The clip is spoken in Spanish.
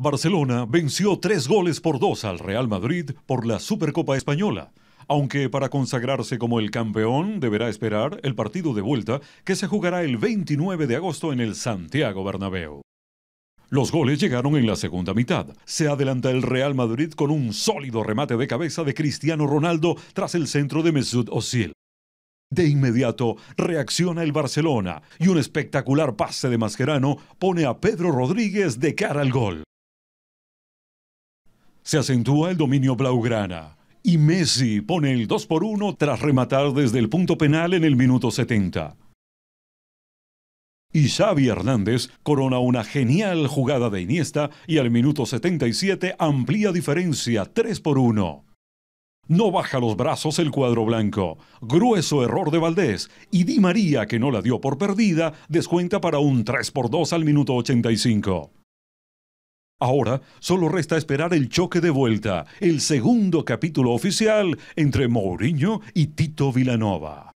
Barcelona venció tres goles por dos al Real Madrid por la Supercopa Española, aunque para consagrarse como el campeón deberá esperar el partido de vuelta que se jugará el 29 de agosto en el Santiago Bernabéu. Los goles llegaron en la segunda mitad. Se adelanta el Real Madrid con un sólido remate de cabeza de Cristiano Ronaldo tras el centro de Mesut Özil. De inmediato reacciona el Barcelona y un espectacular pase de Mascherano pone a Pedro Rodríguez de cara al gol se acentúa el dominio blaugrana. Y Messi pone el 2 por 1 tras rematar desde el punto penal en el minuto 70. Y Xavi Hernández corona una genial jugada de Iniesta y al minuto 77 amplía diferencia 3 por 1. No baja los brazos el cuadro blanco. Grueso error de Valdés. Y Di María, que no la dio por perdida, descuenta para un 3 por 2 al minuto 85. Ahora solo resta esperar el choque de vuelta, el segundo capítulo oficial entre Mourinho y Tito Vilanova.